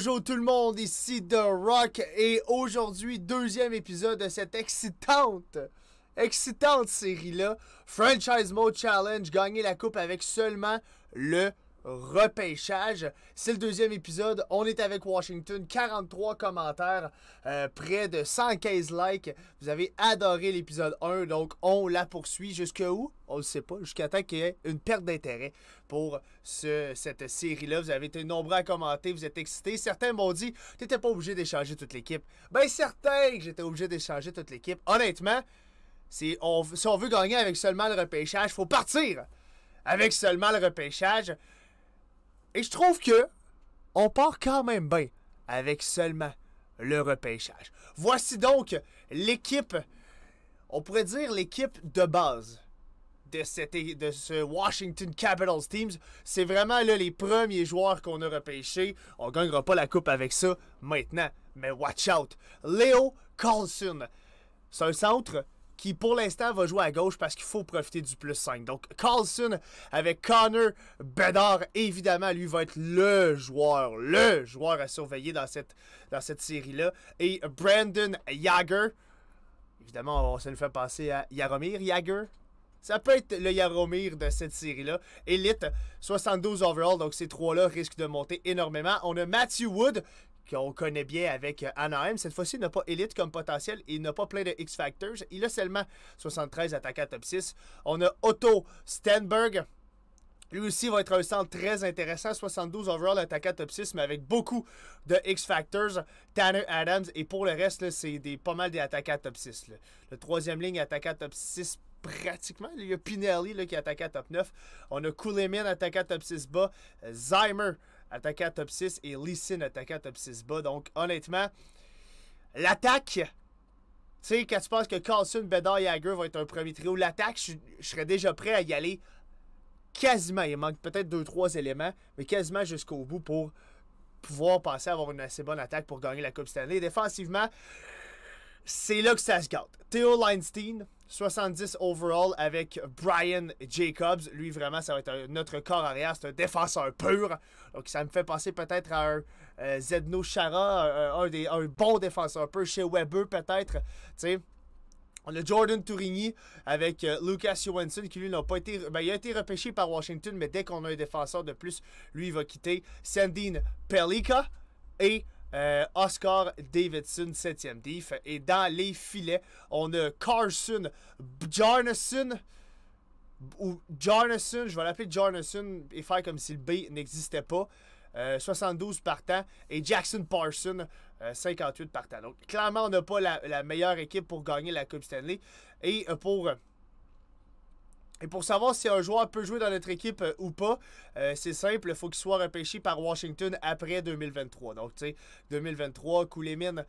Bonjour tout le monde, ici The Rock et aujourd'hui, deuxième épisode de cette excitante, excitante série-là, Franchise Mode Challenge, gagner la coupe avec seulement le repêchage. C'est le deuxième épisode. On est avec Washington. 43 commentaires, euh, près de 115 likes. Vous avez adoré l'épisode 1, donc on la poursuit jusqu'à où? On ne sait pas, jusqu'à temps qu'il y ait une perte d'intérêt pour cette série-là. Vous avez été nombreux à commenter, vous êtes excités. Certains m'ont dit, t'étais pas obligé d'échanger toute l'équipe. Ben certains que j'étais obligé d'échanger toute l'équipe. Honnêtement, si on, si on veut gagner avec seulement le repêchage, faut partir avec seulement le repêchage. Et je trouve que on part quand même bien avec seulement le repêchage. Voici donc l'équipe, on pourrait dire l'équipe de base de, cette, de ce Washington Capitals Teams. C'est vraiment là les premiers joueurs qu'on a repêchés. On ne gagnera pas la coupe avec ça maintenant, mais watch out. Leo Carlson, c'est un centre qui pour l'instant va jouer à gauche parce qu'il faut profiter du plus 5. Donc Carlson avec Connor Bedard, évidemment, lui va être le joueur, le joueur à surveiller dans cette, dans cette série-là. Et Brandon Yager, évidemment, ça nous fait passer à Yaromir Yager, ça peut être le Yaromir de cette série-là. Elite, 72 overall, donc ces trois-là risquent de monter énormément. On a Matthew Wood qu'on connaît bien avec euh, Anaheim. Cette fois-ci, il n'a pas élite comme potentiel, il n'a pas plein de X-Factors. Il a seulement 73 attaquants top 6. On a Otto Stenberg. Lui aussi va être un centre très intéressant. 72 overall, attaquant top 6, mais avec beaucoup de X-Factors. Tanner Adams. Et pour le reste, c'est des, pas mal des à top 6. Le troisième ligne, attaquant top 6 pratiquement. Il y a Pinelli qui attaque à top 9. On a Kulemin attaquant top 6 bas. Zimer attaquant à top 6 et Lee Sin attaquant à top 6 bas. Donc, honnêtement, l'attaque, tu sais, quand tu penses que Carlson, Bedard et Hager vont être un premier trio, l'attaque, je, serais déjà prêt à y aller quasiment. Il manque peut-être 2-3 éléments, mais quasiment jusqu'au bout pour pouvoir passer à avoir une assez bonne attaque pour gagner la Coupe Stanley. Défensivement, c'est là que ça se gâte. Theo Leinstein, 70 overall avec Brian Jacobs. Lui, vraiment, ça va être notre corps arrière. C'est un défenseur pur. Donc, ça me fait penser peut-être à un euh, Zedno Chara, un, des, bon défenseur pur. Chez Weber, peut-être. Tu sais. On a Jordan Tourigny avec euh, Lucas Johansson qui lui n'a pas été. Ben, il a été repêché par Washington, mais dès qu'on a un défenseur de plus, lui il va quitter. Sandine Pelika et euh, Oscar Davidson, 7e diff. Et dans les filets, on a Carson Jarnison. Ou Jarnison, je vais l'appeler Jarnison et faire comme si le B n'existait pas. 72 euh, partants. Et Jackson Parson, 58 euh, partants. Donc, clairement, on n'a pas la, la, meilleure équipe pour gagner la Coupe Stanley. Et pour et pour savoir si un joueur peut jouer dans notre équipe euh, ou pas, euh, c'est simple, il faut qu'il soit repêché par Washington après 2023. Donc, tu sais, 2023, Koulemin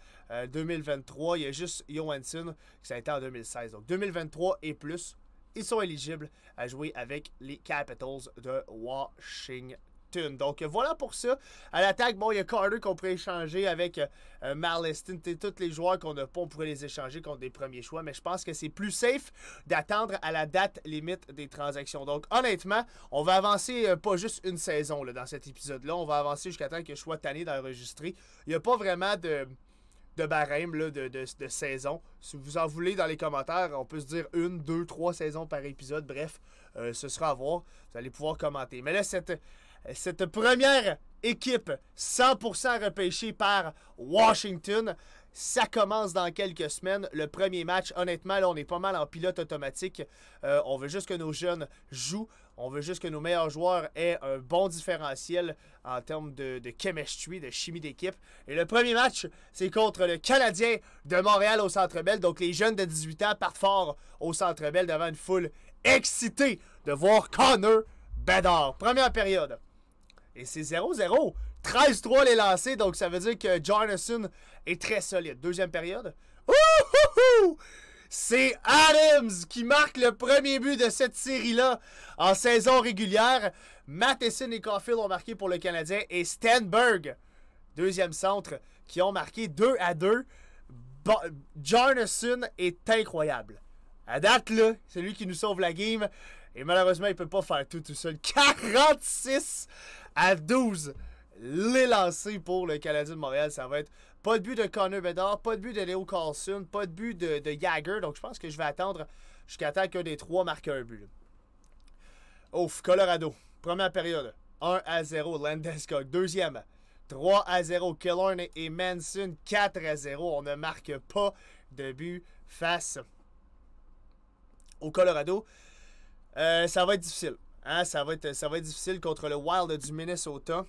2023, il y a juste Johansson qui a été en 2016. Donc, 2023 et plus, ils sont éligibles à jouer avec les Capitals de Washington. Donc euh, voilà pour ça. À l'attaque, bon, il y a Carter qu'on pourrait échanger avec euh, euh, Marleston. et Tous les joueurs qu'on n'a pas, on pourrait les échanger contre des premiers choix. Mais je pense que c'est plus safe d'attendre à la date limite des transactions. Donc honnêtement, on va avancer pas juste une saison dans cet épisode-là. On va avancer jusqu'à temps que je sois tanné d'enregistrer. Il n'y a pas vraiment de de barème là, de, saison. Si vous en voulez dans les commentaires, on peut se dire une, deux, trois saisons par épisode. Bref, ce sera à voir. Vous allez pouvoir commenter. Mais là, cette, cette première équipe 100% repêchée par Washington. Ça commence dans quelques semaines. Le premier match, honnêtement, là, on est pas mal en pilote automatique. Euh, on veut juste que nos jeunes jouent. On veut juste que nos meilleurs joueurs aient un bon différentiel en termes de, chemistry, de chimie d'équipe. Et le premier match, c'est contre le Canadien de Montréal au Centre Bell. Donc les jeunes de 18 ans partent fort au Centre Bell devant une foule excitée de voir Connor Bedard. Première période. Et c'est 0-0. 13-3 les lancés, donc ça veut dire que Jarnison est très solide. Deuxième période. C'est Adams qui marque le premier but de cette série-là en saison régulière. Matheson et Caulfield ont marqué pour le Canadien et Stenberg, deuxième centre, qui ont marqué 2 à 2. Jarnison est incroyable. À date, là, c'est lui qui nous sauve la game. Et malheureusement, il peut pas faire tout tout seul. 46 à 12 les pour le Canadien de Montréal. Ça va être pas de but de Connor Bedard, pas de but de Léo Carlson, pas de but de, de Jagger. Donc je pense que je vais attendre jusqu'à temps qu'un des trois marque un but. Ouf, Colorado. Première période. 1 à 0, Landeskog. Deuxième. 3 à 0, Killorn et Manson. 4 à 0. On ne marque pas de but face au Colorado. Euh, ça va être difficile. Hein? Ça, va être, ça va être difficile contre le Wild du Minnesota.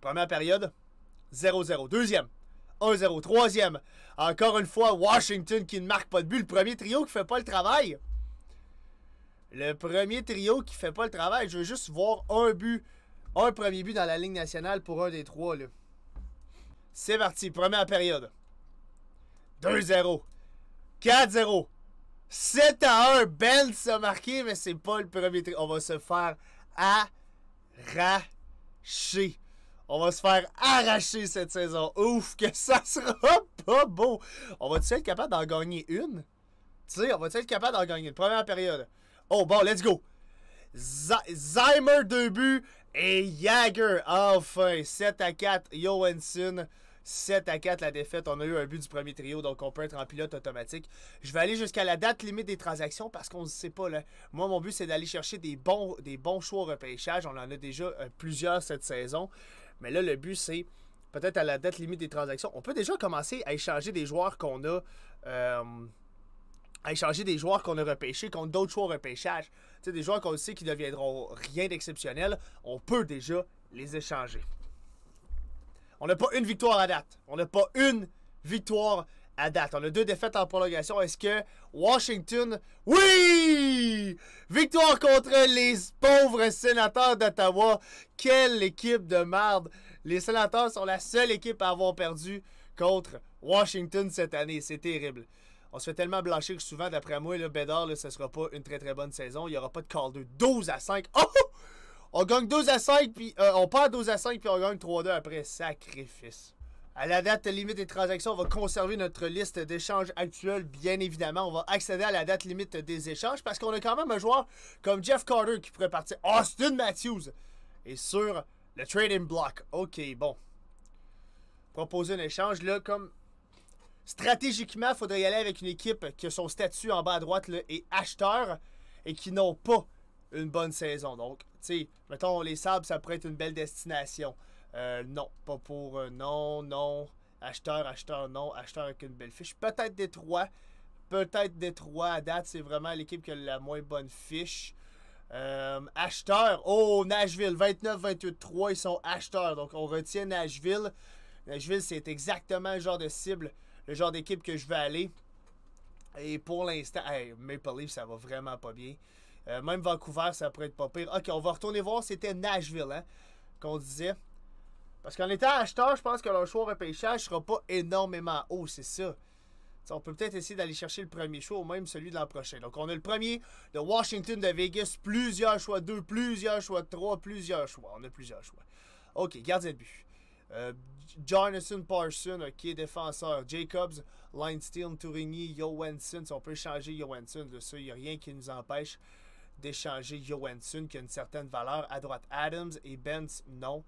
Première période, 0-0. Deuxième, 1-0. Troisième, encore une fois, Washington qui ne marque pas de but. Le premier trio qui ne fait pas le travail. Le premier trio qui ne fait pas le travail. Je veux juste voir un but, un premier but dans la ligne nationale pour un des trois. C'est parti, première période. 2-0. 4-0. 7 à 1. Benz a marqué, mais c'est pas le premier On va se faire arracher. On va se faire arracher cette saison. Ouf, que ça sera pas beau. On va-tu être capable d'en gagner une? Tu sais, on va-tu être capable d'en gagner une? Première période. Oh, bon, let's go. Zeimer deux buts et Jagger, enfin. 7 à 4, Johansson. 7 à 4 la défaite. On a eu un but du premier trio, donc on peut être en pilote automatique. Je vais aller jusqu'à la date limite des transactions parce qu'on ne sait pas. Là. Moi, mon but, c'est d'aller chercher des bons, des bons choix repêchage. On en a déjà euh, plusieurs cette saison. Mais là, le but, c'est peut-être à la date limite des transactions. On peut déjà commencer à échanger des joueurs qu'on a. Euh, à échanger des joueurs qu'on a repêchés contre d'autres choix repêchage. Tu des joueurs qu'on sait qui ne deviendront rien d'exceptionnel. On peut déjà les échanger. On n'a pas une victoire à date. On n'a pas une victoire à date. On a deux défaites en prolongation. Est-ce que Washington. Oui! Victoire contre les pauvres sénateurs d'Ottawa. Quelle équipe de merde! Les sénateurs sont la seule équipe à avoir perdu contre Washington cette année. C'est terrible. On se fait tellement blanchir que souvent, d'après moi, le Bédard, ce ne sera pas une très très bonne saison. Il n'y aura pas de call 2. 12 à 5. Oh! On gagne 2 à 5, puis euh, on perd 2 à 5, puis on gagne 3-2 après. Sacrifice. À la date limite des transactions, on va conserver notre liste d'échanges actuelle, bien évidemment. On va accéder à la date limite des échanges parce qu'on a quand même un joueur comme Jeff Carter qui pourrait partir. Austin Matthews est sur le trading block. OK, bon. Proposer un échange, là, comme... Stratégiquement, il faudrait y aller avec une équipe qui a son statut en bas à droite là, et acheteur et qui n'ont pas une bonne saison. Donc, tu sais, mettons, les sables, ça pourrait être une belle destination. Euh, non, pas pour euh, non, non. Acheteur, acheteur, non. Acheteur avec une belle fiche. Peut-être Détroit. Peut-être Détroit. À date, c'est vraiment l'équipe qui a la moins bonne fiche. Euh, acheteur. Oh, Nashville. 29, 28, 3. Ils sont acheteurs. Donc, on retient Nashville. Nashville, c'est exactement le genre de cible, le genre d'équipe que je vais aller. Et pour l'instant, hey, Maple Leaf, ça va vraiment pas bien. Euh, même Vancouver, ça pourrait être pas pire. Ok, on va retourner voir, c'était Nashville, hein, qu'on disait. Parce qu'en étant acheteur, je pense que leur choix repêchage sera pas énormément haut, c'est ça. on peut peut-être essayer d'aller chercher le premier choix ou même celui de l'an prochain. Donc, on a le premier de Washington, de Vegas, plusieurs choix deux, plusieurs choix trois, plusieurs choix. On a plusieurs choix. OK, gardien de but. Euh, Jonathan Parson, ok, défenseur. Jacobs, Linestein, Tourigny, Johansson. Si on peut changer Johansson, de ça, il n'y a rien qui nous empêche d'échanger Johansson qui a une certaine valeur. À droite, Adams et Benz, non.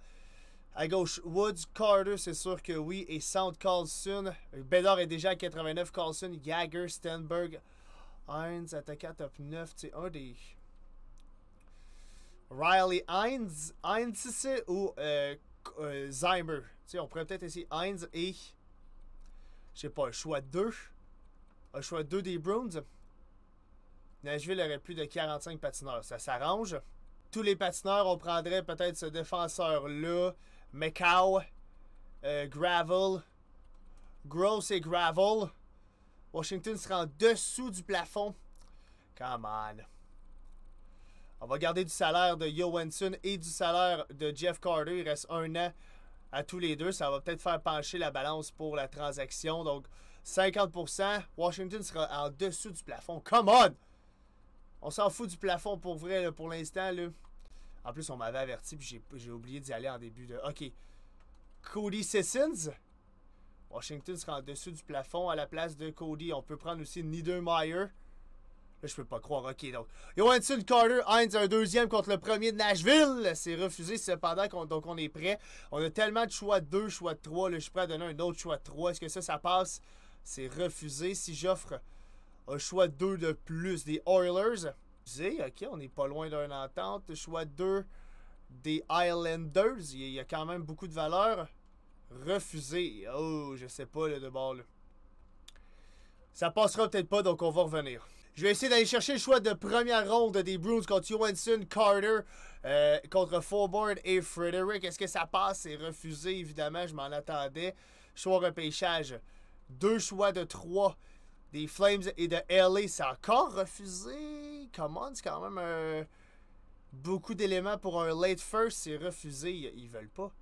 À gauche, Woods, Carter, c'est sûr que oui. Et Sound Carlson. Bédard est déjà à 89. Carlson, Jagger, Stenberg, Heinz, attaquant top 9. C'est un des. Riley Heinz, Heinz ou euh, euh Zymer. T'sais, on pourrait peut-être essayer Heinz et. Je sais pas, un choix 2. Un choix 2 des Browns. Nashville aurait plus de 45 patineurs. Ça s'arrange. Tous les patineurs, on prendrait peut-être ce défenseur-là, Macau. Euh, Gravel, Gross et Gravel. Washington sera en dessous du plafond. Come on. On va garder du salaire de Johansson et du salaire de Jeff Carter. Il reste un an à tous les deux. Ça va peut-être faire pencher la balance pour la transaction. Donc, 50%. Washington sera en dessous du plafond. Come on! On s'en fout du plafond pour vrai, pour l'instant. En plus, on m'avait averti, puis j'ai oublié d'y aller en début de. OK. Cody Sissons. Washington sera en dessous du plafond à la place de Cody. On peut prendre aussi Niedermeyer. Là, je peux pas croire. OK, donc. Johansson Carter, Heinz, un deuxième contre le premier de Nashville. C'est refusé, cependant, donc on est prêt. On a tellement de choix de 2, choix de 3. je suis prêt à donner un autre choix de Est-ce que ça, ça passe? C'est refusé. Si j'offre un choix 2 de plus des Oilers. Ok, on n'est pas loin d'un entente. Choix 2 des Islanders. Il y a quand même beaucoup de valeur. Refusé. Oh, je sais pas le de bord. Là. Ça passera peut-être pas, donc on va revenir. Je vais essayer d'aller chercher le choix de première ronde des Bruins contre Johansson, Carter, euh, contre Forbord et Frederick. Est-ce que ça passe? C'est refusé, évidemment, je m'en attendais. Choix repêchage. Deux choix de trois des Flames et de LA. C'est encore refusé. Comment? C'est quand même beaucoup d'éléments pour un late first. C'est refusé. Ils veulent pas.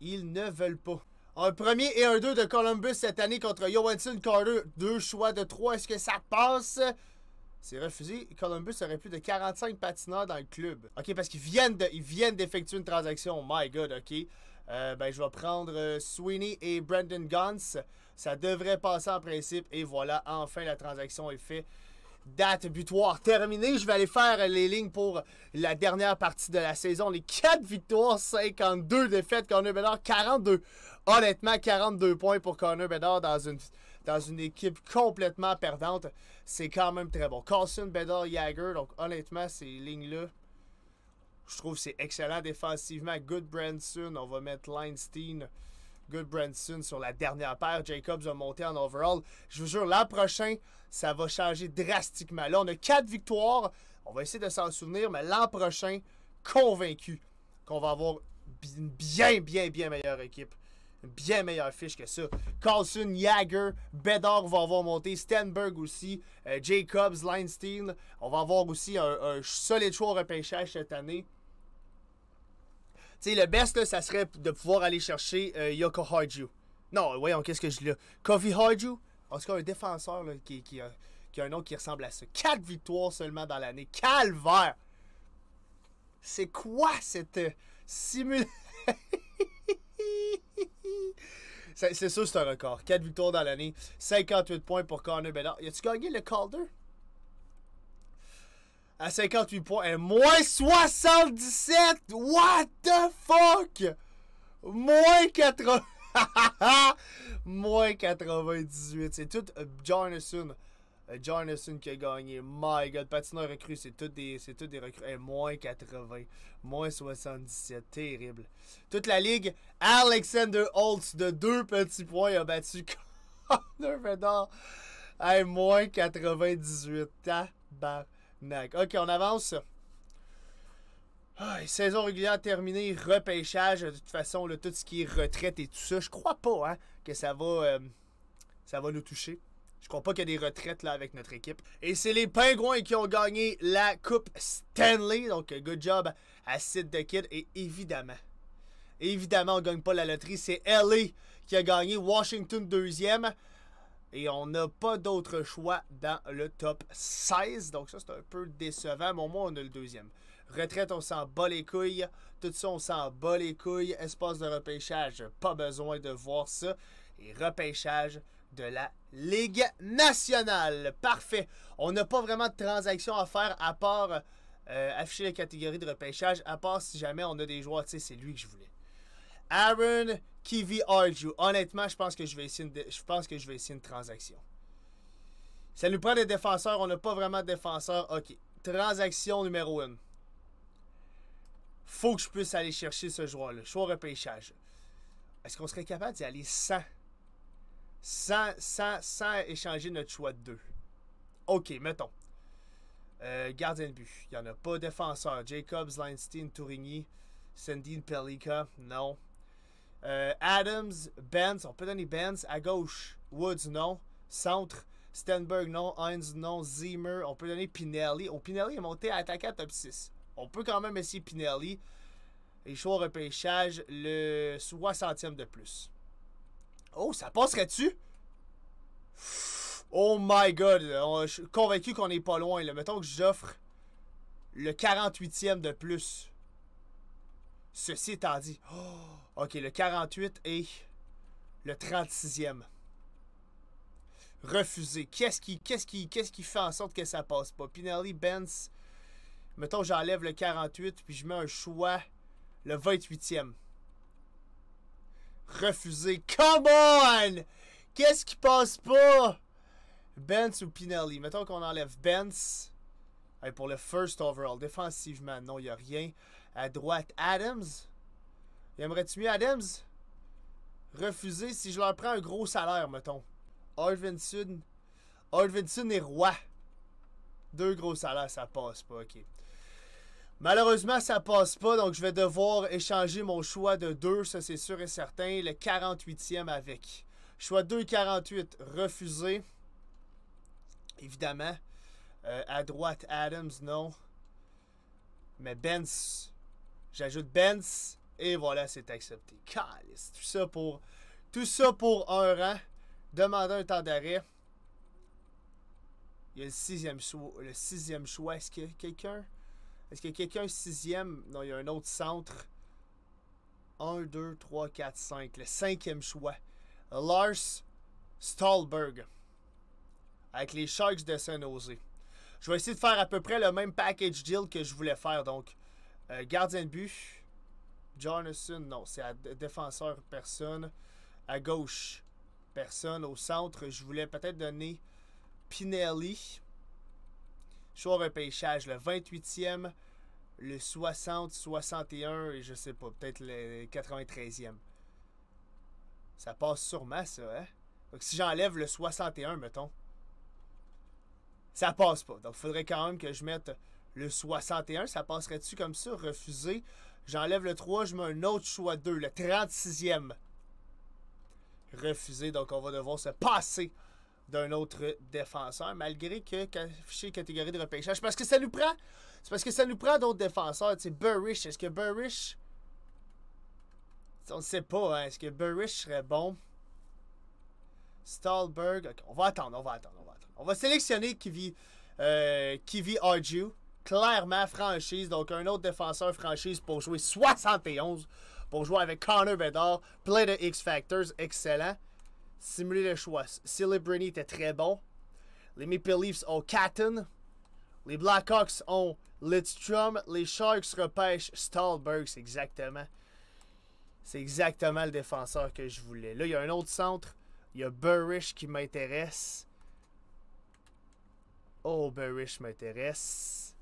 Ils ne veulent pas. Un premier et un deux de Columbus cette année contre Johansson Carter. Deux choix de trois. Est-ce que ça passe? C'est refusé. Columbus aurait plus de 45 patineurs dans le club. OK, parce qu'ils viennent de, ils viennent d'effectuer une transaction. my God, OK. Euh, ben, je vais prendre euh, Sweeney et Brandon Guns. Ça devrait passer en principe. Et voilà, enfin, la transaction est faite. Date butoir terminée. Je vais aller faire les lignes pour la dernière partie de la saison. Les 4 victoires, 52 défaites. Connor Bedard, 42. Honnêtement, 42 points pour Connor Bedard dans une, équipe complètement perdante. C'est quand même très bon. Carlson, Bedard, Jagger. Donc, honnêtement, ces lignes-là, je trouve c'est excellent défensivement. Good Branson. On va mettre Linestein Good Branson sur la dernière paire. Jacobs a monté en overall. Je vous jure, l'an prochain, ça va changer drastiquement. Là, on a quatre victoires. On va essayer de s'en souvenir, mais l'an prochain, convaincu qu'on va avoir une bien, bien, bien meilleure équipe. Une bien meilleure fiche que ça. Carlson, Jagger, Bedard va avoir monté, Stenberg aussi, euh, Jacobs, Leinstein. On va avoir aussi un, un solide choix au repêchage cette année. Tu sais, le best, ça serait de pouvoir aller chercher euh, Yoko Non, voyons, qu'est-ce que je dis là? Kofi Harju? en tout cas, un défenseur qui, qui, a, qui, a, un nom qui ressemble à ça. Quatre victoires seulement dans l'année. Calvaire! C'est quoi cette euh, simulation? c'est sûr, c'est un record. Quatre victoires dans l'année. 58 points pour Connor Bedard. Y a-tu gagné le Calder? à 58 points et moins 77! What the fuck? Moins 80... moins 98. C'est tout Jonathan. Euh, Jarnison euh, qui a gagné. My God, patineur recru, c'est tout des, c'est tout des recrues. moins 80, moins 77, terrible. Toute la ligue, Alexander Holtz de deux petits points a battu Connor Fedor. Et moins 98, tabar. OK, on avance. Ah, saison régulière terminée, repêchage, de toute façon, tout ce qui est retraite et tout ça, je crois pas hein, que ça va, euh, ça va nous toucher. Je crois pas qu'il y a des retraites là avec notre équipe. Et c'est les Pingouins qui ont gagné la Coupe Stanley. Donc, good job à Sid the Kid. Et évidemment, évidemment, on gagne pas la loterie. C'est Ellie qui a gagné, Washington deuxième. Et on n'a pas d'autre choix dans le top 16. Donc ça, c'est un peu décevant, mais au moins, on a le deuxième. Retraite, on s'en bat les couilles. Tout ça, on s'en bat les couilles. Espace de repêchage, pas besoin de voir ça. Et repêchage de la Ligue nationale. Parfait. On n'a pas vraiment de transaction à faire à part euh, afficher la catégorie de repêchage, à part si jamais on a des joueurs. Tu sais, c'est lui que je voulais. Aaron Kivi Arju. Honnêtement, je pense que je vais essayer une, je pense que je vais essayer une transaction. Ça nous prend des défenseurs. On n'a pas vraiment de défenseurs. OK. Transaction numéro 1. Faut que je puisse aller chercher ce joueur-là. Choix repêchage. Est-ce qu'on serait capable d'y aller sans, sans, sans, sans échanger notre choix de 2? OK, mettons. Euh, gardien de but. Il n'y en a pas. Défenseur. Jacobs, Leinstein, Tourigny, Sandine Pelika. Non. Euh, Adams, Benz, on peut donner Benz. À gauche, Woods, non. Centre, Stenberg, non. Heinz, non. Zimmer, on peut donner Pinelli. oh, Pinelli est monté à attaquer à top 6. On peut quand même essayer Pinelli. Et choix repêchage, le 60e de plus. Oh, ça passerait-tu? Oh my god, je suis convaincu qu'on n'est pas loin. Mettons que j'offre le 48e de plus. Ceci étant dit. Oh! OK, le 48 et le 36e. Refusé. Qu'est-ce qui, qui, qui fait en sorte que ça passe pas? Pinelli, Benz. Mettons, j'enlève le 48 puis je mets un choix le 28e. Refusé. Come on! Qu'est-ce qui passe pas? Benz ou Pinelli? Mettons qu'on enlève Benz. Et pour le first overall, défensivement, non, il n'y a rien. À droite, Adams. Aimerais-tu mieux Adams? Refuser si je leur prends un gros salaire, mettons. Arvinson. Sud est roi. Deux gros salaires, ça passe pas, ok. Malheureusement, ça passe pas, donc je vais devoir échanger mon choix de deux, ça c'est sûr et certain, le 48e avec. Choix 2-48, refusé. Évidemment. Euh, à droite, Adams, non. Mais Benz. J'ajoute Benz. Et voilà, c'est accepté. Calice. Tout ça pour. Tout ça pour un rang. Demander un temps d'arrêt. Il y a le sixième choix. Est-ce qu'il y a quelqu'un? Est-ce qu'il y a quelqu'un sixième? Non, il y a un autre centre. 1, 2, 3, 4, 5. Le cinquième choix. Lars Stallberg. Avec les Sharks de saint Jose. Je vais essayer de faire à peu près le même package deal que je voulais faire. Donc, euh, gardien de but. Jonathan, non, c'est à défenseur, personne. À gauche, personne. Au centre, je voulais peut-être donner Pinelli. Choix repêchage, le 28e, le 60, 61 et je sais pas, peut-être le 93e. Ça passe sûrement, ça, hein? si j'enlève le 61, mettons, ça passe pas. Donc, il faudrait quand même que je mette le 61. Ça passerait-tu comme ça, refusé? J'enlève le 3, je mets un autre choix 2, le 36e. Refusé, donc on va devoir se passer d'un autre défenseur, malgré que affiché catégorie de repêchage. Parce que ça nous prend. C'est parce que ça nous prend d'autres défenseurs. est-ce que Burrish. On ne sait pas, hein, Est-ce que Burrish serait bon? Stahlberg. on va attendre, on va attendre, on va attendre. On va sélectionner Kivi, euh, Kivi Arju clairement franchise, donc un autre défenseur franchise pour jouer 71, pour jouer avec Connor Bedard, plein de X-Factors, excellent. Simuler le choix. Celebrity était très bon. Les Maple Leafs ont Catton. Les Blackhawks ont Lidstrom. Les Sharks repêchent C'est exactement. C'est exactement le défenseur que je voulais. Là, il y a un autre centre. Il y a Burrish qui m'intéresse. Oh, Burrish m'intéresse.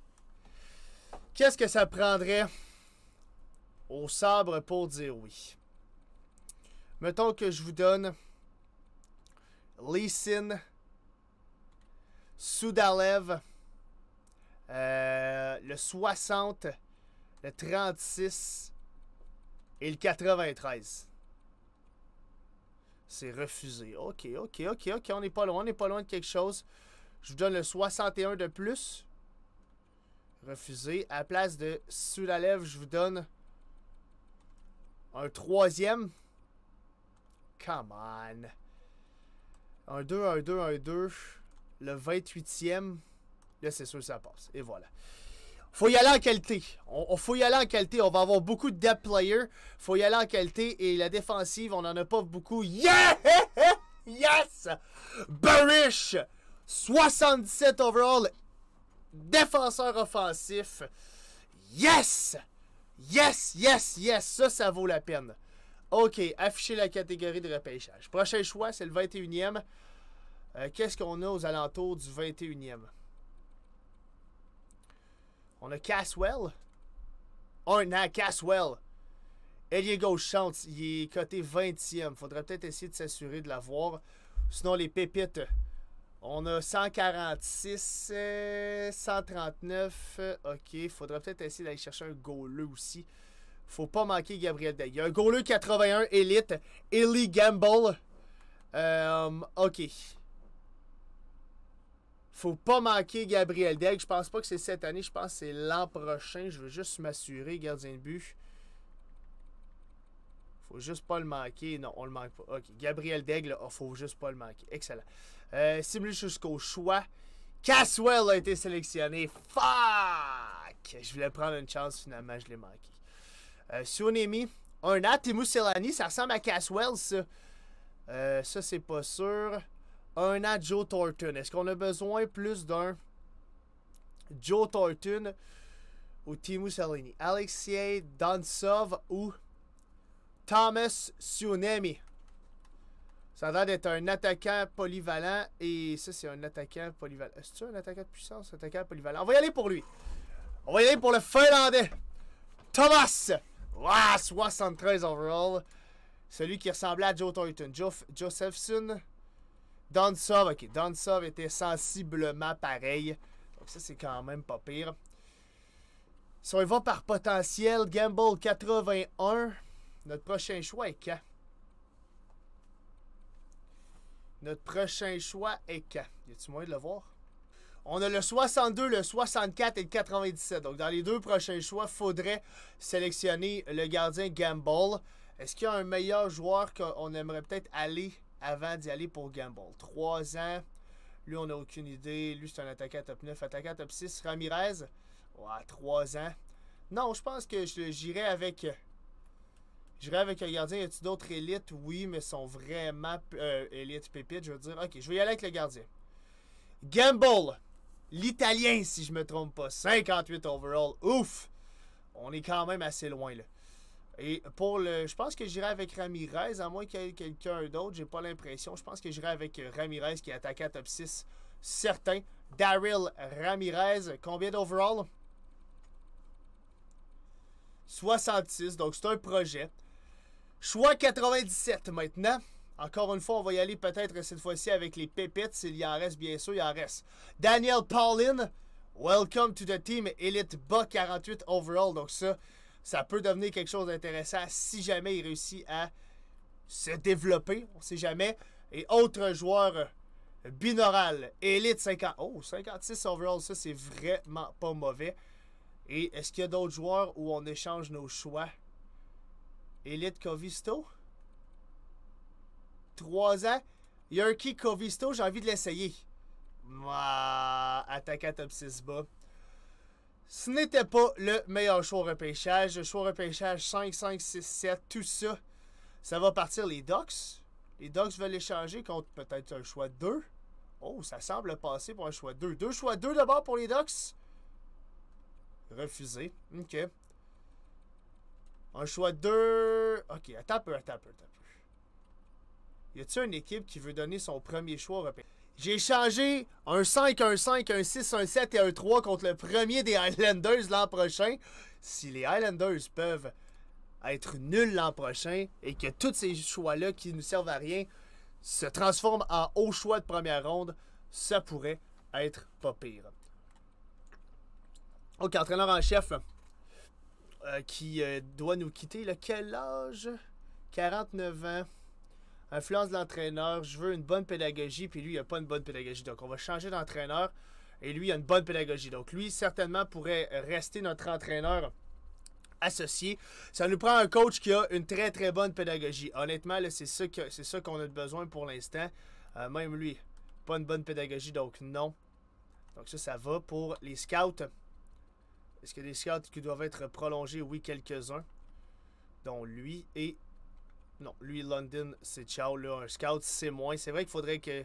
Qu'est-ce que ça prendrait au sabre pour dire oui? Mettons que je vous donne Lee Sin, Soudalev, euh, le 60, le 36 et le 93. C'est refusé. Ok, ok, ok, ok, on n'est pas loin, on n'est pas loin de quelque chose. Je vous donne le 61 de plus. Refusé. À la place de sous la lèvre, je vous donne un troisième. Come on. Un 2, un 2, un 2. Le 28e. Là, c'est sûr que ça passe. Et voilà. Faut y aller en qualité. On, faut y aller en qualité. On va avoir beaucoup de depth players. Faut y aller en qualité. Et la défensive, on n'en a pas beaucoup. Yeah! Yes! Barish! 77 overall, défenseur offensif. Yes! Yes, yes, yes! Ça, ça vaut la peine. OK, afficher la catégorie de repêchage. Prochain choix, c'est le 21e. Euh, qu'est-ce qu'on a aux alentours du 21e? On a Caswell. Un a Caswell. Ailier gauche il est coté 20e. Faudrait peut-être essayer de s'assurer de l'avoir. Sinon, les pépites on a 146, 139. Euh, euh, OK, faudrait peut-être essayer d'aller chercher un goaler aussi. Faut pas manquer Gabriel Day. Il y a un goaler 81 élite, Ellie Gamble. Euh, OK. Faut pas manquer Gabriel Degg. Je pense pas que c'est cette année. Je pense que c'est l'an prochain. Je veux juste m'assurer, gardien de but. Faut juste pas le manquer. Non, on le manque pas. OK. Gabriel Degg, là, oh, faut juste pas le manquer. Excellent euh, simulé jusqu'au choix. Caswell a été sélectionné. Fuck! Je voulais prendre une chance, finalement, je l'ai manqué. Euh, un an, Timu Selani, ça ressemble à Caswell, ça. Euh, ça, c'est pas sûr. Un an, Joe Thornton. Est-ce qu'on a besoin plus d'un Joe Thornton ou Timu Selani? Alexei Dansov ou Thomas Sunemi? Ça a l'air d'être un attaquant polyvalent. Et ça, c'est un attaquant polyvalent. Est-ce que un attaquant de puissance? Un attaquant polyvalent. On va y aller pour lui. On va y aller pour le Finlandais. Thomas! 73 overall. Celui qui ressemblait à Joe Thornton. Joe Josephson. Donsov. OK, Donsov était sensiblement pareil. Donc ça, c'est quand même pas pire. Si on y va par potentiel, Gamble 81. Notre prochain choix est quand? Notre prochain choix est quand? Y a moyen de le voir? On a le 62, le 64 et le 97. Donc, dans les deux prochains choix, faudrait sélectionner le gardien Gamble. Est-ce qu'il y a un meilleur joueur qu'on aimerait peut-être aller avant d'y aller pour Gamble? 3 ans. Lui, on n'a aucune idée. Lui, c'est un attaquant top 9. Attaquant top 6, Ramirez. Ouais, 3 ans. Non, je pense que j'irai avec J'irai avec le gardien. Y a d'autres élites? Oui, mais sont vraiment euh, élites pépites. Je veux dire, ok, je vais y aller avec le gardien. Gamble, l'italien, si je me trompe pas. 58 overall. Ouf! On est quand même assez loin, là. Et pour le. Je pense que j'irai avec Ramirez, à moins qu'il y ait quelqu'un d'autre. J'ai pas l'impression. Je pense que j'irai avec Ramirez qui attaque à top 6. Certain. Daryl Ramirez, combien d'overall? 66. Donc c'est un projet. Choix 97 maintenant. Encore une fois, on va y aller peut-être cette fois-ci avec les pépites. S'il y en reste, bien sûr, il y en reste. Daniel Paulin, welcome to the team Elite Bas 48 overall. Donc ça, ça peut devenir quelque chose d'intéressant si jamais il réussit à se développer. On ne sait jamais. Et autre joueur euh, binaural, Elite 50. Oh, 56 overall, ça c'est vraiment pas mauvais. Et est-ce qu'il y a d'autres joueurs où on échange nos choix? Elite Covisto. 3 ans. Yerky Covisto, j'ai envie de l'essayer. Attaque à top 6 bas. Ce n'était pas le meilleur choix au repêchage. Le choix repêchage 5, 5, 6, 7, tout ça. Ça va partir les Ducks. Les Ducks veulent échanger contre peut-être un choix 2. Oh, ça semble passer pour un choix 2. Deux choix 2 d'abord pour les Ducks. Refusé. OK. Un choix 2. Ok, attends un peu, attends un peu, un Y a-t-il une équipe qui veut donner son premier choix européen? J'ai changé un 5, un 5, un 6, un 7 et un 3 contre le premier des Highlanders l'an prochain. Si les Highlanders peuvent être nuls l'an prochain et que tous ces choix-là qui ne nous servent à rien se transforment en haut choix de première ronde, ça pourrait être pas pire. Ok, entraîneur en chef. Euh, qui euh, doit nous quitter. Là, quel âge 49 ans. Influence de l'entraîneur. Je veux une bonne pédagogie. Puis lui, il n'a pas une bonne pédagogie. Donc, on va changer d'entraîneur. Et lui, il a une bonne pédagogie. Donc, lui, certainement, pourrait rester notre entraîneur associé. Ça nous prend un coach qui a une très, très bonne pédagogie. Honnêtement, c'est ça qu'on a besoin pour l'instant. Euh, même lui, pas une bonne pédagogie. Donc, non. Donc, ça, ça va pour les scouts. Est-ce qu'il y a des scouts qui doivent être prolongés? Oui, quelques-uns. Dont lui et... Non, lui, London, c'est ciao. Là, un scout, c'est moins. C'est vrai qu'il faudrait que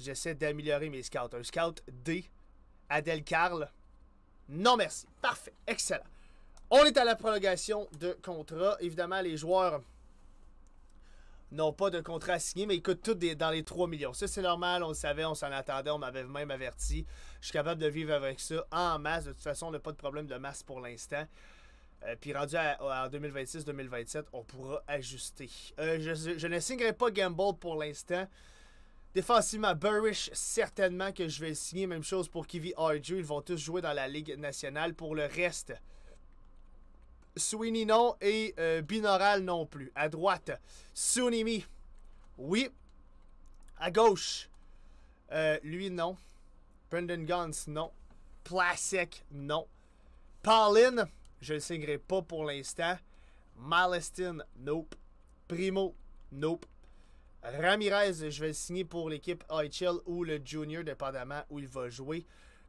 j'essaie d'améliorer mes scouts. Un scout D, Adel Carl. Non, merci. Parfait. Excellent. On est à la prolongation de contrat. Évidemment, les joueurs n'ont pas de contrat signé, mais ils coûtent tous dans les 3 millions. Ça, c'est normal, on le savait, on s'en attendait, on m'avait même averti. Je suis capable de vivre avec ça en masse. De toute façon, on n'a pas de problème de masse pour l'instant. Euh, puis rendu en 2026-2027, on pourra ajuster. Euh, je, ne signerai pas Gamble pour l'instant. Défensivement, Burrish, certainement que je vais signer. Même chose pour kivi RJ. Ils vont tous jouer dans la Ligue nationale. Pour le reste, Sweeney non et Binoral euh, binaural non plus. À droite, Sunimi, oui. À gauche, euh, lui non. Brendan Guns, non. Plasek, non. Pauline, je le signerai pas pour l'instant. Malestin, nope. Primo, nope. Ramirez, je vais le signer pour l'équipe HL ou le Junior, dépendamment où il va jouer.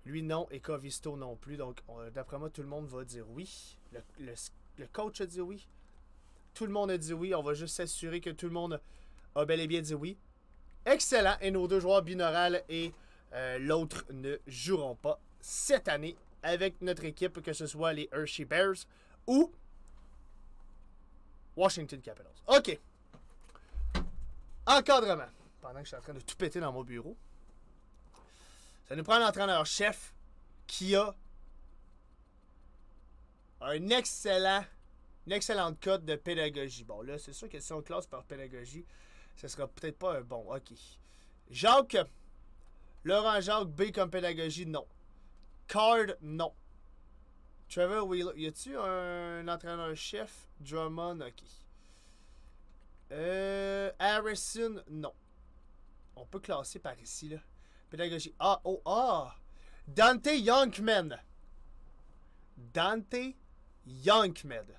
Lui, non. Et Covisto, non plus. Donc, d'après moi, tout le monde va dire oui. Le, coach a dit oui. Tout le monde a dit oui. On va juste s'assurer que tout le monde a bel et bien dit oui. Excellent. Et nos deux joueurs binaurales et euh, l'autre ne joueront pas cette année avec notre équipe, que ce soit les Hershey Bears ou Washington Capitals. OK. Encadrement. Pendant que je suis en train de tout péter dans mon bureau. Ça nous prend un entraîneur-chef qui a un excellent, une excellente cote de pédagogie. Bon, là, c'est sûr que si on classe par pédagogie, ce sera peut-être pas un bon. OK. Jacques, Laurent Jacques, B comme pédagogie, non. Card, non. Trevor Wheeler, y a-tu un entraîneur-chef? Drummond, ok. Euh, Harrison, non. On peut classer par ici, là. Pédagogie. Ah, oh, ah! Dante Youngman. Dante Yankmed.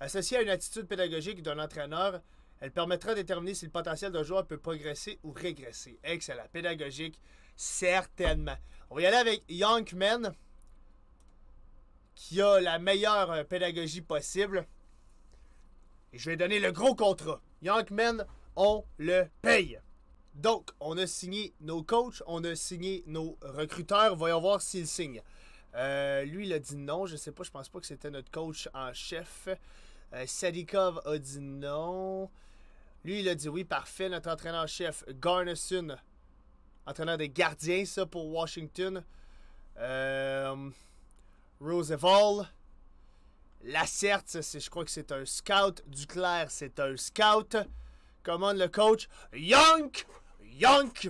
Associée à une attitude pédagogique d'un entraîneur, elle permettra de déterminer si le potentiel d'un joueur peut progresser ou régresser. Excellent. Pédagogique, certainement. On va y aller avec Youngman, qui a la meilleure euh, pédagogie possible. Et je vais donner le gros contrat. Youngman, on le paye. Donc, on a signé nos coachs, on a signé nos recruteurs. Voyons voir s'ils signent. Euh, lui, il a dit non. Je sais pas, je pense pas que c'était notre coach en chef. Euh, Sadikov a dit non. Lui, il a dit oui, parfait. Notre entraîneur-chef, Garnison, entraîneur des gardiens, ça, pour Washington. Euh, Roosevelt. Lacerte, je crois que c'est un scout. Duclair, c'est un scout. Commande le coach. Young,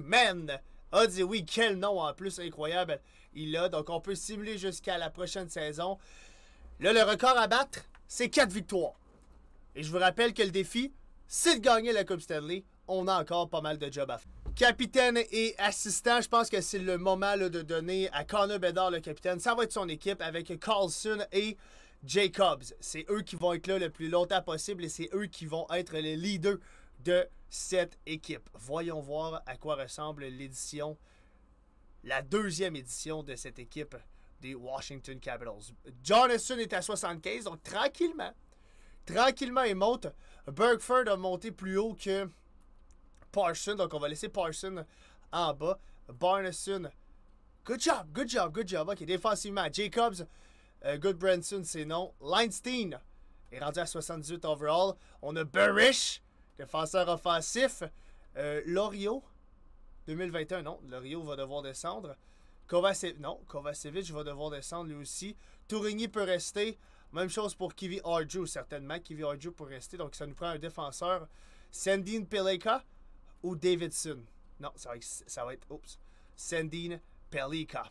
Man A dit oui, quel nom en plus incroyable il l'a. Donc, on peut simuler jusqu'à la prochaine saison. Là, le record à battre, c'est 4 victoires. Et je vous rappelle que le défi, c'est de gagner la Coupe Stanley. On a encore pas mal de job à faire. Capitaine et assistant, je pense que c'est le moment de donner à Connor Bedard, le capitaine. Ça va être son équipe avec Carlson et Jacobs. C'est eux qui vont être là le plus longtemps possible et c'est eux qui vont être les leaders de cette équipe. Voyons voir à quoi ressemble l'édition la deuxième édition de cette équipe des Washington Capitals. Jonathan est à 75, donc tranquillement, tranquillement, il monte. Bergford a monté plus haut que Parson, donc on va laisser Parson en bas. Barneson, good job, good job, good job. OK, défensivement, Jacobs, euh, Good Branson, c'est non. Leinstein est rendu à 78 overall. On a Burish, défenseur offensif. Euh, Lorio. 2021, non. Le Rio va devoir descendre. non, Kovacevic va devoir descendre lui aussi. Tourigny peut rester. Même chose pour Kivi Arju, certainement. Kivi Arju peut rester. Donc, ça nous prend un défenseur. Sandine Pelika ou Davidson. Non, ça va être, ça Sandine Pelika.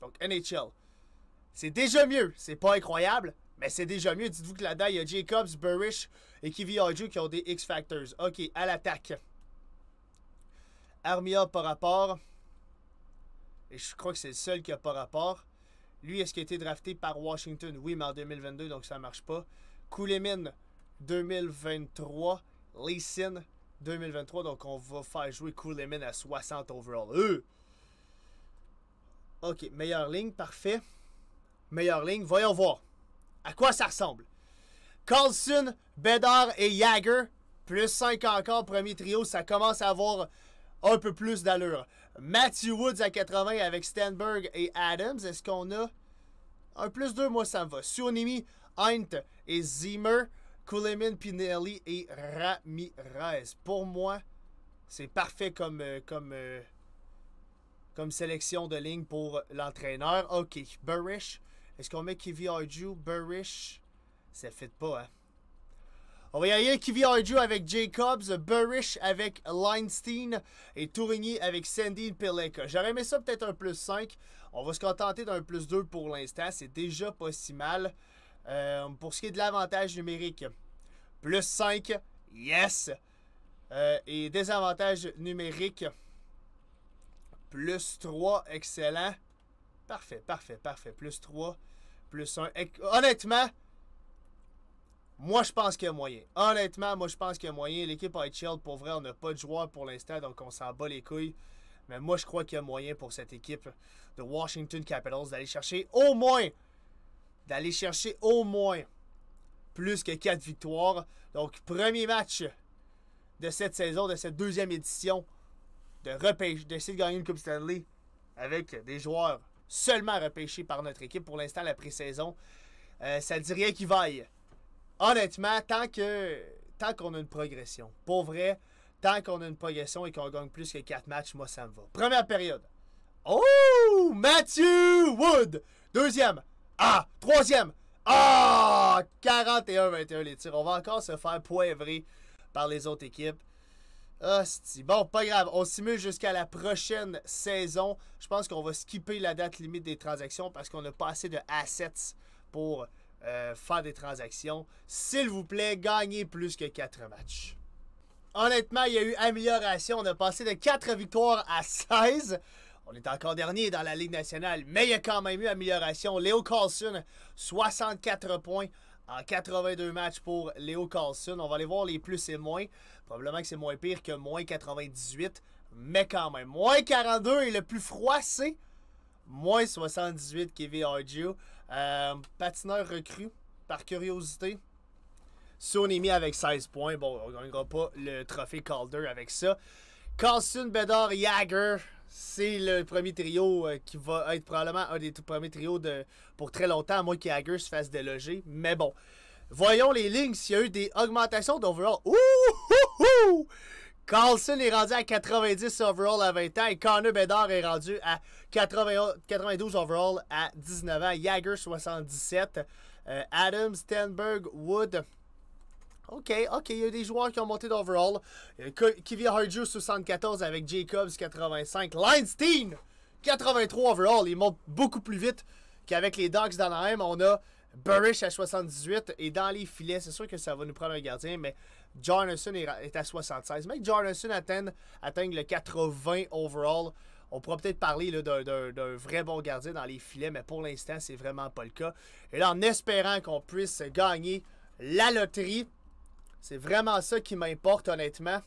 Donc, NHL. C'est déjà mieux. C'est pas incroyable, mais c'est déjà mieux. Dites-vous que là-dedans, il y a Jacobs, Burrish et Kivi Arju qui ont des X-Factors. OK, à l'attaque. Armia par rapport. Et je crois que c'est le seul qui a pas rapport. Lui, est-ce qu'il a été drafté par Washington? Oui, mais en 2022, donc ça ne marche pas. Kulemin, 2023. Leeson, 2023. Donc on va faire jouer Kulemin à 60 overall. Eux! Ok, meilleure ligne, parfait. Meilleure ligne, voyons voir. À quoi ça ressemble? Carlson, Bedard et Jagger. Plus 5 encore, premier trio. Ça commence à avoir un peu plus d'allure. Matthew Woods à 80 avec Stenberg et Adams. Est-ce qu'on a un plus deux? Moi, ça me va. Suonimi, Heint et Zimmer. Kulemin, Pinelli et Ramirez. Pour moi, c'est parfait comme, euh, comme, euh, comme sélection de ligne pour l'entraîneur. OK, Burrish. Est-ce qu'on met Kivi Arju, Burrish? Ça fait pas, hein? On va y aller avec Jacobs, Burrish avec Leinstein et Tourigny avec Sandy Pelek. J'aurais aimé ça peut-être un plus 5. On va se contenter d'un plus 2 pour l'instant. C'est déjà pas si mal euh, pour ce qui est de l'avantage numérique. Plus 5, yes! Euh, et désavantage numérique, plus 3, excellent. Parfait, parfait, parfait. Plus 3, plus 1. Honnêtement, moi, je pense qu'il y a moyen. Honnêtement, moi, je pense qu'il y a moyen. L'équipe Child pour vrai, on n'a pas de joueurs pour l'instant, donc on s'en bat les couilles. Mais moi, je crois qu'il y a moyen pour cette équipe de Washington Capitals d'aller chercher au moins, d'aller chercher au moins plus que 4 victoires. Donc, premier match de cette saison, de cette deuxième édition de repêche, d'essayer de gagner une Coupe Stanley avec des joueurs seulement repêchés par notre équipe. Pour l'instant, la pré-saison, euh, ça ne dit rien qui vaille honnêtement, tant que tant qu'on a une progression, pour vrai, tant qu'on a une progression et qu'on gagne plus que 4 matchs, moi ça me va. Première période. Oh! Matthew Wood! Deuxième. Ah! Troisième. Ah! 41-21 les tirs. On va encore se faire poivrer par les autres équipes. Hostie. Bon, pas grave. On s'imule jusqu'à la prochaine saison. Je pense qu'on va skipper la date limite des transactions parce qu'on n'a pas assez de assets pour euh, faire des transactions. S'il vous plaît, gagnez plus que 4 matchs. Honnêtement, il y a eu amélioration. On a passé de 4 victoires à 16. On est encore dernier dans la Ligue nationale, mais il y a quand même eu amélioration. Léo Carlson, 64 points en 82 matchs pour Léo Carlson. On va aller voir les plus et moins. Probablement que c'est moins pire que moins 98, mais quand même. Moins 42 et le plus froissé, moins 78 Kevin Ardio. Euh, patineur recru, par curiosité. Si on est mis avec 16 points, bon, on ne gagnera pas le trophée Calder avec ça. Carlson, Bedard, Jagger, c'est le premier trio euh, qui va être probablement un des tout premiers trios de, pour très longtemps, à moins que Jagger se fasse déloger. Mais bon, voyons les lignes s'il y a eu des augmentations d'overall. Ouh! ouh, ouh! Carlson est rendu à 90 overall à 20 ans et Connor Bedard est rendu à 92 overall à 19 ans. Jagger 77, euh, Adams, Stenberg, Wood. OK, OK, il y a des joueurs qui ont monté d'overall. Kivia Harju 74 avec Jacobs 85. Leinstein 83 overall. Il monte beaucoup plus vite qu'avec les la d'Anaheim. On a Burrish à 78 et dans les filets, c'est sûr que ça va nous prendre un gardien, mais Jonathan est à 76. Mais que Jonathan atteigne, le 80 overall, on pourra peut-être parler d'un vrai bon gardien dans les filets, mais pour l'instant, c'est vraiment pas le cas. Et là, en espérant qu'on puisse gagner la loterie, c'est vraiment ça qui m'importe, honnêtement.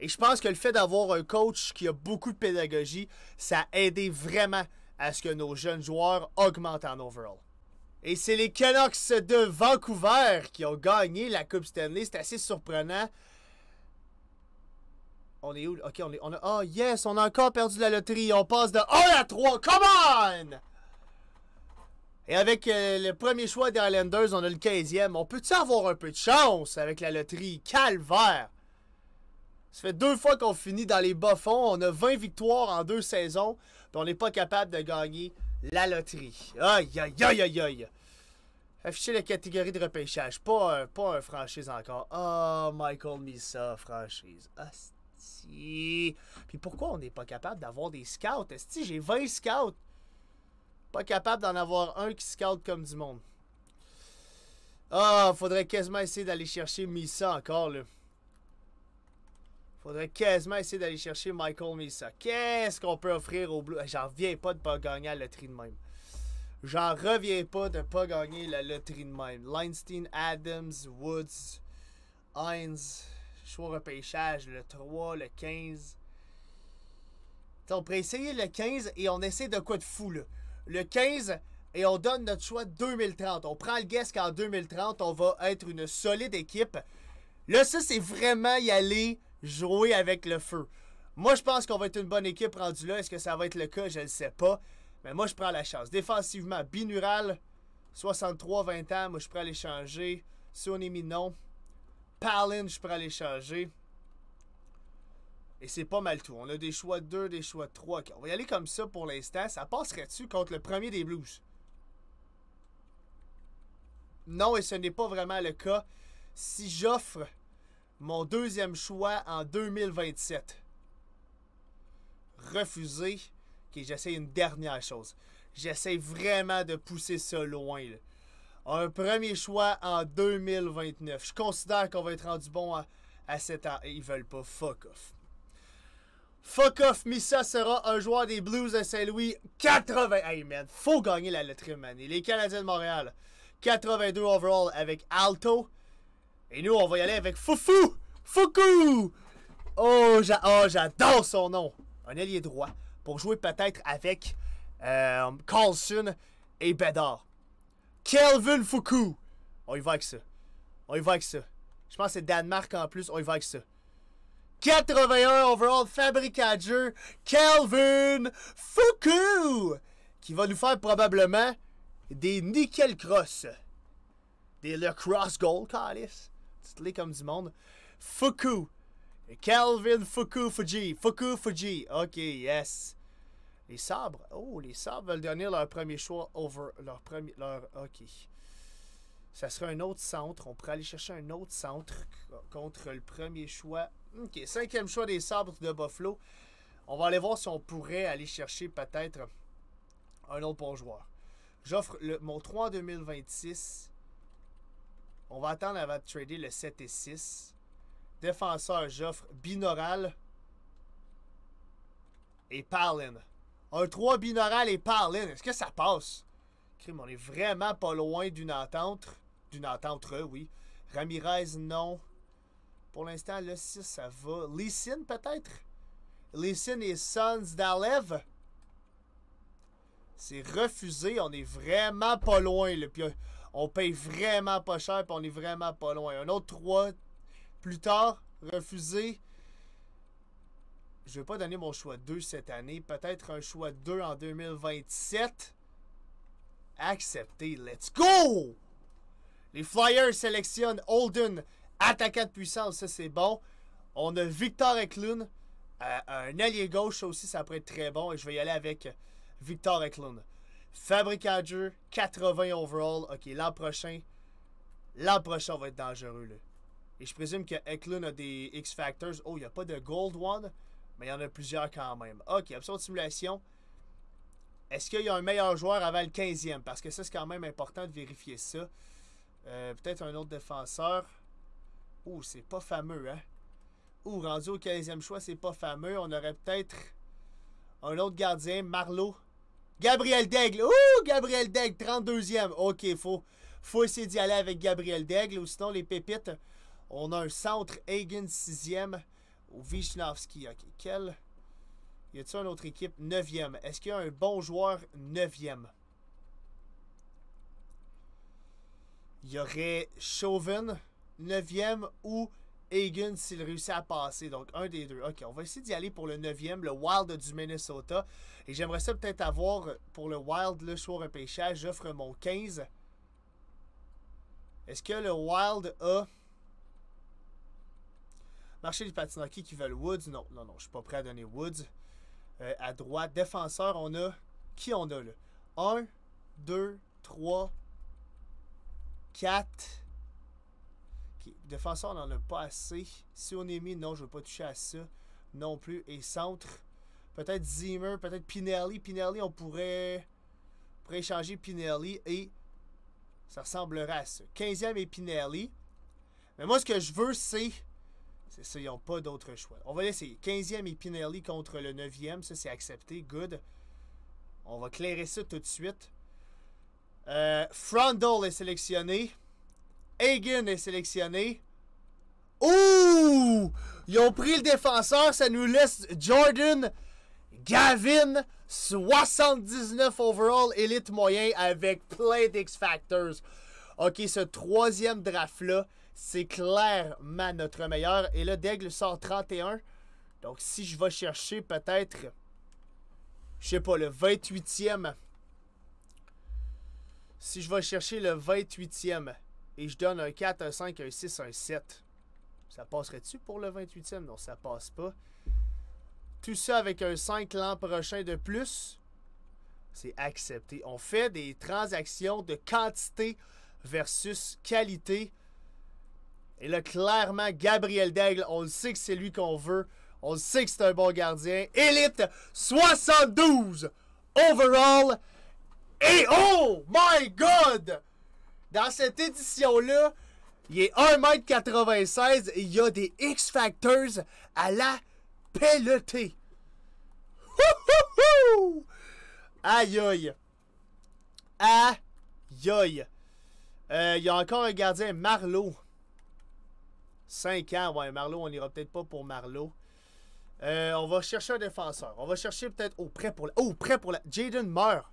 Et je pense que le fait d'avoir un coach qui a beaucoup de pédagogie, ça a aidé vraiment à ce que nos jeunes joueurs augmentent en overall. Et c'est les Canucks de Vancouver qui ont gagné la Coupe Stanley. C'est assez surprenant. On est où? Ok, on est. On oh yes, on a encore perdu la loterie. On passe de 1 à 3. Come on! Et avec euh, le premier choix des Highlanders, on a le 15e. On peut-tu avoir un peu de chance avec la loterie? Calvaire! Ça fait deux fois qu'on finit dans les bas fonds. On a 20 victoires en deux saisons. Puis on n'est pas capable de gagner la loterie. Aïe, aïe, aïe, aïe, aïe. Afficher la catégorie de repêchage. Pas un, franchise encore. oh, Michael Misa, franchise. si. Puis pourquoi on n'est pas capable d'avoir des scouts? Asti, j'ai 20 scouts. Pas capable d'en avoir un qui scout comme du monde. Ah, oh, faudrait quasiment essayer d'aller chercher Misa encore, là. Faudrait quasiment essayer d'aller chercher Michael Misa. Qu'est-ce qu'on peut offrir au Blue? J'en reviens pas de pas gagner à la loterie de même. J'en reviens pas de pas gagner la loterie de même. Leinstein, Adams, Woods, Heinz, choix repêchage, le 3, le 15. on pourrait essayer le 15 et on essaie de quoi de fou là. Le 15 et on donne notre choix 2030. On prend le guess qu'en 2030, on va être une solide équipe. Là, ça, c'est vraiment y aller jouer avec le feu. Moi, je pense qu'on va être une bonne équipe rendue là. Est-ce que ça va être le cas? Je ne sais pas. Mais ben, moi, je prends la chance. Défensivement, Binural, 63-20 ans, moi, je prends l'échanger. Si on est non, Palin, je prends l'échanger. Et c'est pas mal tout. On a des choix 2, des choix 3. on va y aller comme ça pour l'instant. Ça passerait-tu contre le premier des Blues? Non, et ce n'est pas vraiment le cas. Si j'offre mon deuxième choix en 2027, refusé. OK, j'essaie une dernière chose. J'essaie vraiment de pousser ça loin. Un premier choix en 2029. Je considère qu'on va être rendu bon à, à 7 ils veulent pas. Fuck off. Fuck off, Missa sera un joueur des Blues de Saint-Louis 80. Hey man, faut gagner la lettre, man. Et les Canadiens de Montréal, 82 overall avec Alto. Et nous, on va y aller avec Foufou! Foucou! Oh, oh, j'adore son nom. Un allié droit pour jouer peut-être avec euh, Carlson et Bedard. Kelvin Fuku, On y va avec ça. On y va avec ça. Je pense que c'est Danemark en plus. On y va avec ça. 81 overall fabricateur. Kelvin Fuku qui va nous faire probablement des nickel cross. Des le cross goal, Calis. l'es comme du monde. Fuku, Kelvin Fuku Fuji. Fuku Fuji. Ok, yes. Les sabres. Oh, les sabres veulent donner leur premier choix over leur premier. leur hockey. Ça serait un autre centre. On pourrait aller chercher un autre centre contre le premier choix. Ok, cinquième choix des sabres de Buffalo. On va aller voir si on pourrait aller chercher peut-être un autre bon joueur. J'offre mon 3 en 2026. On va attendre avant de trader le 7 et 6. Défenseur, j'offre Binaural et Palin. Un 3 binaural et Parlin. est-ce que ça passe? Crime, on est vraiment pas loin d'une entente. D'une entente, euh, oui. Ramirez, non. Pour l'instant, le 6, ça va. Lysine, peut-être? Lysine et Sons d'Alev? C'est refusé. On est vraiment pas loin. on paye vraiment pas cher. on est vraiment pas loin. Un autre 3 plus tard. Refusé. Je ne vais pas donner mon choix 2 cette année. Peut-être un choix 2 en 2027. Accepté. Let's go! Les Flyers sélectionnent Holden, attaquant de puissance. Ça, c'est bon. On a Victor Eklund, euh, un allié gauche. aussi, ça pourrait être très bon. Et je vais y aller avec Victor Eklund. Fabricager, 80 overall. OK, l'an prochain, l'an prochain, va être dangereux. Et je présume que Eklund a des X-Factors. Oh, il n'y a pas de Gold One mais il y en a plusieurs quand même. OK, option de simulation. Est-ce qu'il y a un meilleur joueur avant le 15e? Parce que ça, c'est quand même important de vérifier ça. Euh, peut-être un autre défenseur. Ouh, c'est pas fameux, hein? Ouh, rendu au 15e choix, c'est pas fameux. On aurait peut-être un autre gardien, Marlowe. Gabriel Daigle. Ouh, Gabriel Daigle, 32e. OK, faut, faut essayer d'y aller avec Gabriel Daigle. Ou sinon, les pépites, on a un centre, Hagen 6e. Ou Vishnowski, OK. Quel. Y a-t-il une autre équipe 9e Est-ce qu'il y a un bon joueur 9e Il y aurait Chauvin 9e ou Hagen s'il réussit à passer. Donc, un des deux. OK, on va essayer d'y aller pour le 9e, le Wild du Minnesota. Et j'aimerais ça peut-être avoir pour le Wild le choix repêchage. J'offre mon 15. Est-ce que le Wild a Marché du patin qui veulent Woods. Non, non, non, je suis pas prêt à donner Woods. Euh, à droite, défenseur, on a. Qui on a là 1, 2, 3, 4. Défenseur, on n'en a pas assez. Si on est mis, non, je ne veux pas toucher à ça non plus. Et centre, peut-être Zimmer, peut-être Pinelli. Pinelli, on pourrait, on pourrait échanger Pinelli et ça ressemblera à ça. 15e et Pinelli. Mais moi, ce que je veux, c'est c'est ça, ils n'ont pas d'autre choix. On va laisser 15e et Pinelli contre le 9e. Ça, c'est accepté. Good. On va clairer ça tout de suite. Euh, Frondle est sélectionné. Hagen est sélectionné. Ouh! Ils ont pris le défenseur. Ça nous laisse Jordan Gavin, 79 overall, élite moyen avec plein d'X-Factors. OK, ce troisième draft-là, c'est clairement notre meilleur. Et là, Daigle sort 31. Donc, si je vais chercher peut-être, je sais pas, le 28e. Si je vais chercher le 28e et je donne un 4, un 5, un 6, un 7, ça passerait-tu pour le 28e? Non, ça passe pas. Tout ça avec un 5 l'an prochain de plus, c'est accepté. On fait des transactions de quantité versus qualité. Et là, clairement, Gabriel Daigle, on le sait que c'est lui qu'on veut. On le sait que c'est un bon gardien. Élite 72 overall. Et oh my god! Dans cette édition-là, il est 1m96 et il y a des X-Factors à la pelletée. Wouhou! Aïe aïe! Aïe aïe! Euh, il y a encore un gardien, Marlowe. 5 ans, ouais, Marlowe, on n'ira peut-être pas pour Marlowe. Euh, on va chercher un défenseur. On va chercher peut-être. Oh, prêt pour la. Oh, prêt pour la. Jaden meurt.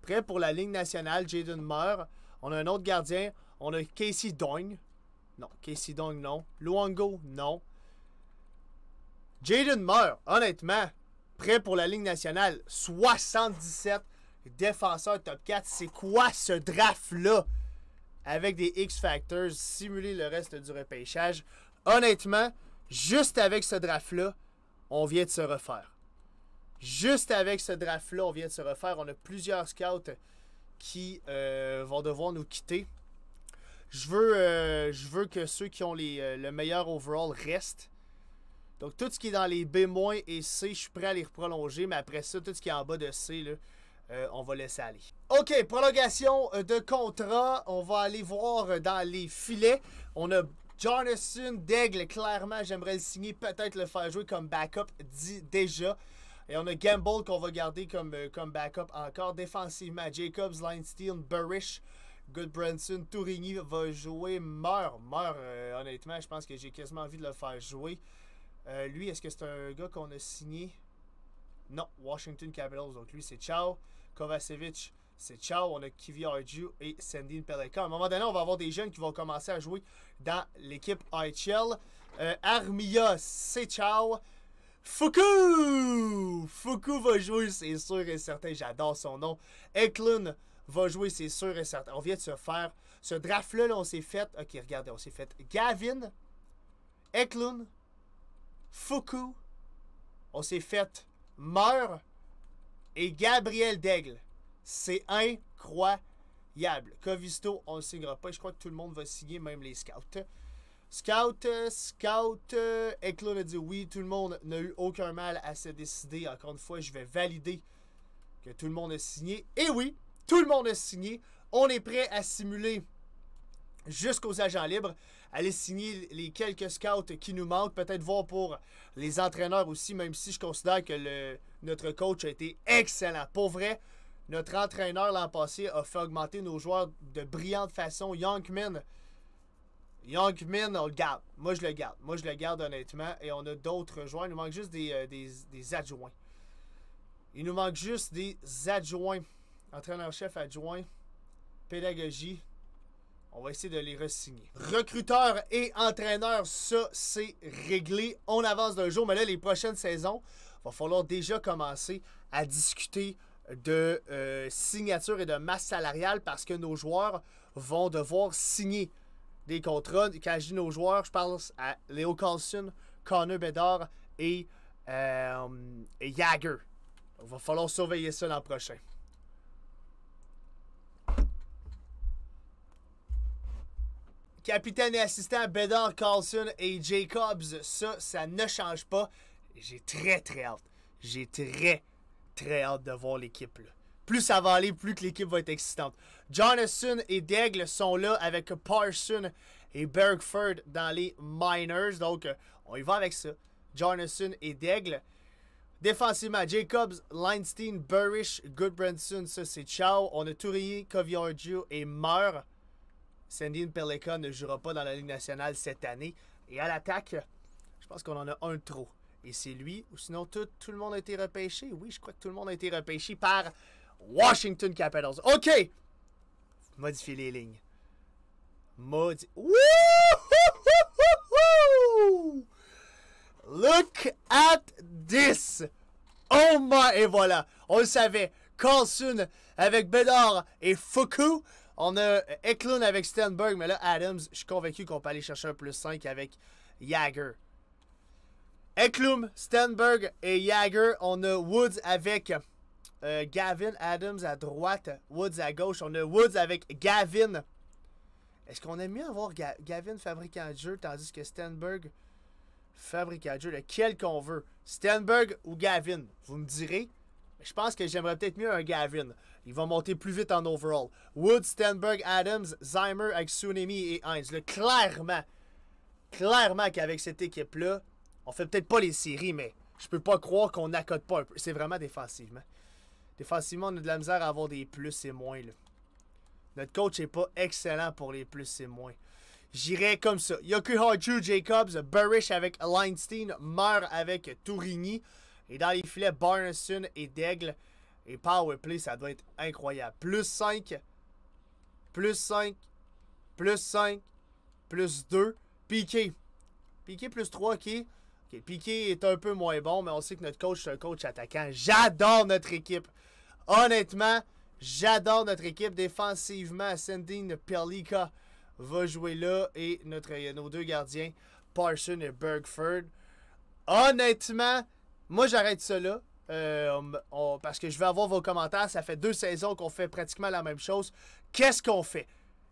Prêt pour la Ligue nationale. Jaden meurt. On a un autre gardien. On a Casey Dong. Non, Casey Dong, non. Luango, non. Jaden meurt. Honnêtement, prêt pour la Ligue nationale. 77 défenseurs top 4. C'est quoi ce draft-là? avec des X Factors, simuler le reste du repêchage. Honnêtement, juste avec ce draft-là, on vient de se refaire. Juste avec ce draft-là, on vient de se refaire. On a plusieurs scouts qui euh, vont devoir nous quitter. Je veux, euh, je veux que ceux qui ont euh, le meilleur overall restent. Donc tout ce qui est dans les B- et C, je suis prêt à les prolonger, mais après ça, tout ce qui est en bas de C, là, euh, on va laisser aller. OK, prolongation euh, de contrat. On va aller voir euh, dans les filets. On a Jonathan Daigle. Clairement, j'aimerais le signer, peut-être le faire jouer comme backup dit déjà. Et on a Gamble qu'on va garder comme, comme backup encore. Défensivement, Jacobs, Linestein, Burrish. Goodbranson, Tourigny va jouer, meurt, meurt. honnêtement, je pense que j'ai quasiment envie de le faire jouer. lui, est-ce que c'est un gars qu'on a signé non, Washington Capitals. Donc lui, c'est ciao. Kovacevic, c'est ciao. On a Kivi Arju et Sandine Pelleka. À un moment donné, on va avoir des jeunes qui vont commencer à jouer dans l'équipe IHL. Euh, Armia, c'est ciao. Fuku! Fuku va jouer, c'est sûr et certain. J'adore son nom. Eklund va jouer, c'est sûr et certain. On vient de se faire ce draft-là, on s'est fait. Ok, regardez, on s'est fait Gavin, Eklund, Fuku. On s'est fait meurt et Gabriel Daigle. C'est incroyable. Covisto, on ne signera pas. Je crois que tout le monde va signer, même les scouts. Scout, euh, scout, Eklo euh, a dit oui, tout le monde n'a eu aucun mal à se décider. Encore une fois, je vais valider que tout le monde a signé. Et oui, tout le monde a signé. On est prêt à simuler jusqu'aux agents libres aller signer les quelques scouts qui nous manquent, peut-être voir pour les entraîneurs aussi, même si je considère que le, notre coach a été excellent. Pour vrai, notre entraîneur l'an passé a fait augmenter nos joueurs de brillante façon. Youngman, Youngman, on le garde. Moi, je le garde. Moi, je le garde honnêtement. Et on a d'autres joueurs. Il nous manque juste des, euh, des adjoints. Il nous manque juste des adjoints. Entraîneur-chef adjoint, pédagogie, on va essayer de les re-signer. Recruteurs et entraîneurs, ça, c'est réglé. On avance d'un jour, mais là, les prochaines saisons, va falloir déjà commencer à discuter de signatures euh, signature et de masse salariale parce que nos joueurs vont devoir signer des contrats. Quand je nos joueurs, je parle à Léo Carlson, Connor Bedard et, euh, Jagger. Il va falloir surveiller ça l'an prochain. Capitaine et assistant Bedard, Carlson et Jacobs, ça, ça ne change pas. J'ai très, très hâte. J'ai très, très hâte de voir l'équipe. Plus ça va aller, plus que l'équipe va être excitante. Jonathan et Daigle sont là avec Parson et Bergford dans les Miners. Donc, euh, on y va avec ça. Jonathan et Daigle. Défensivement, Jacobs, Leinstein, Burrish, Goodbranson, ça c'est ciao. On a Tourier, Covillard et Meur. Sandy Peleka ne jouera pas dans la Ligue nationale cette année. Et à l'attaque, je pense qu'on en a un trop. Et c'est lui, ou sinon tout, tout, le monde a été repêché. Oui, je crois que tout le monde a été repêché par Washington Capitals. OK! Modifier les lignes. Modi... Look at this! Oh my! Et voilà! On le savait! Carlson avec Bedard et Foucault on a euh, Eklund avec Stenberg, mais là, Adams, je suis convaincu qu'on peut aller chercher un plus 5 avec Jagger. Eklum, Stenberg et Jagger. On a Woods avec euh, Gavin Adams à droite, Woods à gauche. On a Woods avec Gavin. Est-ce qu'on aime mieux avoir Gavin fabricant de jeu tandis que Stenberg fabricant de jeu, lequel qu'on veut Stenberg ou Gavin Vous me direz. Je pense que j'aimerais peut-être mieux un Gavin. Il va monter plus vite en overall. Wood, Stenberg, Adams, Zymer avec Tsunami et Heinz. clairement, clairement qu'avec cette équipe-là, on fait peut-être pas les séries, mais je peux pas croire qu'on n'accote pas un peu. C'est vraiment défensivement. Défensivement, on a de la misère à avoir des plus et moins. Notre coach est pas excellent pour les plus et moins. J'irais comme ça. Yoku Haju, Jacobs, Burrish avec Leinstein, Meur avec Tourigny. Et dans les filets, Barneson et Daigle. Et powerplay, ça doit être incroyable. Plus 5, plus 5, plus 5, plus 2. Piqué. Piqué plus 3, OK. Piqué est un peu moins bon, mais on sait que notre coach, est un coach attaquant. J'adore notre équipe. Honnêtement, j'adore notre équipe. Défensivement, ascending Perlika va jouer là. Et notre, nos deux gardiens, Parson et Bergford. Honnêtement, moi j'arrête cela. Euh, parce que je vais avoir vos commentaires. Ça fait deux saisons qu'on fait pratiquement la même chose. Qu'est-ce qu'on fait?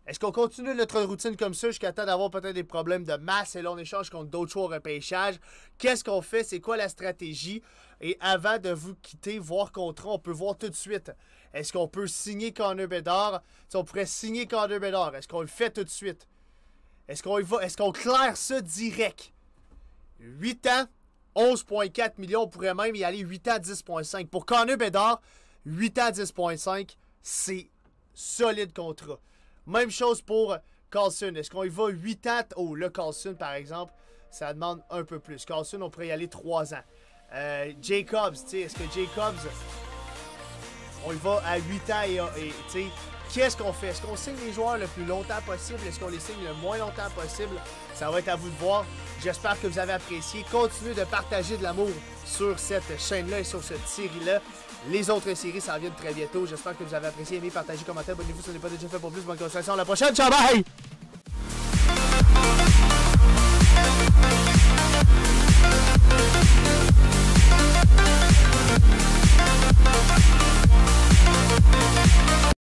Est-ce qu'on continue notre routine comme ça jusqu'à temps d'avoir peut-être des problèmes de masse et là échange contre d'autres choix au repêchage? Qu'est-ce qu'on fait? C'est quoi la stratégie? Et avant de vous quitter, voir contre, on peut voir tout de suite. Est-ce qu'on peut signer Connor Bedard? Si on pourrait signer Connor Bedard, est-ce qu'on le fait tout de suite? Est-ce qu'on va? Est-ce qu'on claire ça direct? Huit ans, 11,4 millions on pourrait même y aller 8 à 10,5. Pour Connor Bédard, 8 à 10,5, c'est solide contrat. Même chose pour Carlson. Est-ce qu'on y va 8 ans? Oh, le Carlson, par exemple, ça demande un peu plus. Carlson, on pourrait y aller 3 ans. Euh, Jacobs, tu sais, est-ce que Jacobs, on y va à 8 ans et, et Qu'est-ce qu'on fait? Est-ce qu'on signe les joueurs le plus longtemps possible? Est-ce qu'on les signe le moins longtemps possible? Ça va être à vous de voir. J'espère que vous avez apprécié. Continuez de partager de l'amour sur cette chaîne-là et sur cette série-là. Les autres séries ça revient très bientôt. J'espère que vous avez apprécié. Aimez, partagez, commentez, abonnez-vous si ce n'est pas déjà fait pour plus. Bonne continuation. À la prochaine. Ciao, bye!